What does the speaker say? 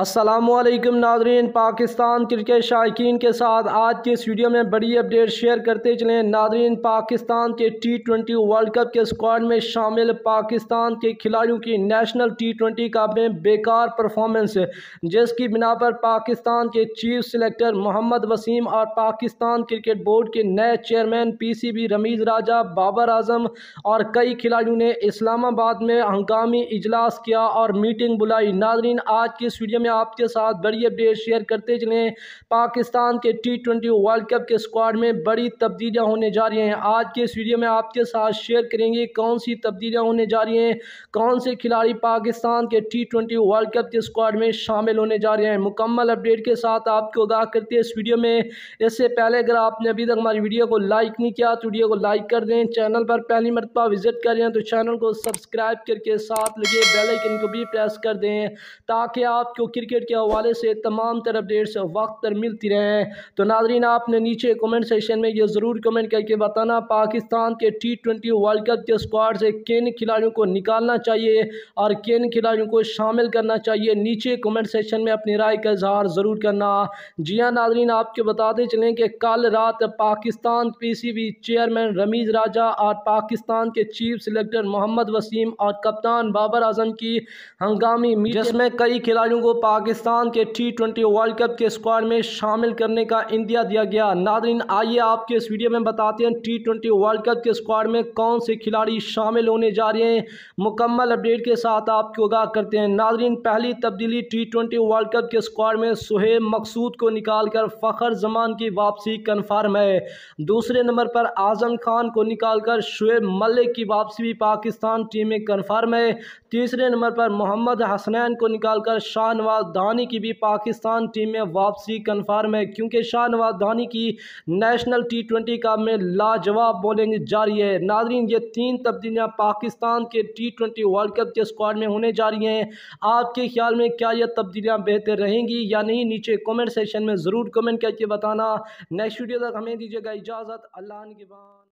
असलम नाजरीन पाकिस्तान क्रिकेट शायकीन के साथ आज के इस वीडियो में बड़ी अपडेट शेयर करते चलें नाजरीन पाकिस्तान के टी ट्वेंटी वर्ल्ड कप के स्क्वाड में शामिल पाकिस्तान के खिलाड़ियों की नेशनल टी ट्वेंटी कप में बेकार परफॉर्मेंस है जिसकी बिना पर पाकिस्तान के चीफ सेलेक्टर मोहम्मद वसीम और पाकिस्तान क्रिकेट बोर्ड के नए chairman P C B Ramiz Raja Babar Azam और कई खिलाड़ियों ने इस्लामाबाद में हंगामी इजलास किया और मीटिंग बुलाई नाजरीन आज की इस वीडियो में हमने आपके साथ बड़ी अपडेट शेयर करते चले पाकिस्तान के टी ट्वेंटी वर्ल्ड कप के स्क्वाड में बड़ी तब्दीलियाँ होने जा रही हैं आज के इस वीडियो में आपके साथ शेयर करेंगे कौन सी तब्दीलियाँ होने जा रही हैं कौन से खिलाड़ी पाकिस्तान के टी ट्वेंटी वर्ल्ड कप के स्क्वाड में शामिल होने जा रहे हैं मुकम्मल अपडेट के साथ आपको आगाह करते हैं इस वीडियो में इससे पहले अगर आपने अभी तक हमारी वीडियो को लाइक नहीं किया तो वीडियो को लाइक कर दें चैनल पर पहली मरतबा विजिट करें तो चैनल को सब्सक्राइब करके साथ लगे बेलाइकन को भी प्रेस कर दें ताकि आपको क्रिकेट के हवाले से तमाम तर अपडेट्स वक्त पर मिलती रहे तो नाजरीन आपने नीचे कमेंट सेशन में ये ज़रूर कमेंट करके बताना पाकिस्तान के टी ट्वेंटी वर्ल्ड कप के स्क्वाड से किन खिलाड़ियों को निकालना चाहिए और किन खिलाड़ियों को शामिल करना चाहिए नीचे कमेंट सेशन में अपनी राय का इजहार ज़रूर करना जी हाँ नाजरीन आपके बताते चलें कि कल रात Pakistan P C B chairman Ramiz Raja और पाकिस्तान के चीफ सिलेक्टर मोहम्मद वसीम और कप्तान बाबर आजम की हंगामी जिसमें कई खिलाड़ियों को पाकिस्तान के टी ट्वेंटी वर्ल्ड कप के स्क्वाड में शामिल करने का इंदिया दिया गया नादरीन आइए आपके इस वीडियो में बताते हैं टी ट्वेंटी वर्ल्ड कप के स्क्वाड में कौन से खिलाड़ी शामिल होने जा रहे हैं मुकम्मल अपडेट के साथ आपको आगाह करते हैं नादरीन पहली तब्दीली टी ट्वेंटी वर्ल्ड कप के स्क्वाड में सुहेब मकसूद को निकाल कर फ़खर जमान की वापसी कन्फर्म है दूसरे नंबर पर आजम खान को निकाल कर शुएब मलिक की वापसी भी पाकिस्तान टीम में कन्फर्म है तीसरे नंबर पर मोहम्मद हसनैन को निकाल कर शाह शाहनवाज धानी की भी पाकिस्तान टीम में वापसी कन्फर्म है क्योंकि शाहनवाज धानी की नेशनल टी ट्वेंटी का में लाजवाब बॉलिंग जारी है नाजरीन ये तीन तब्दीलियाँ पाकिस्तान के टी ट्वेंटी वर्ल्ड कप के स्क्वाड में होने जा रही हैं आपके ख्याल में क्या यह तब्दीलियाँ बेहतर रहेंगी या नहीं नीचे कॉमेंट सेक्शन में ज़रूर कमेंट करके बताना नेक्स्ट वीडियो तक हमें दीजिएगा इजाज़त अल्लाह के बाद